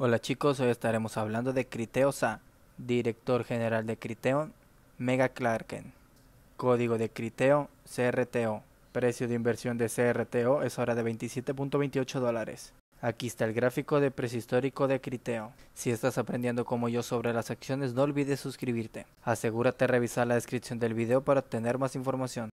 Hola chicos, hoy estaremos hablando de Criteo Sa, director general de Criteo, Mega Clarken. Código de Criteo, CRTO. Precio de inversión de CRTO es ahora de 27.28 dólares. Aquí está el gráfico de precio histórico de Criteo. Si estás aprendiendo como yo sobre las acciones, no olvides suscribirte. Asegúrate de revisar la descripción del video para obtener más información.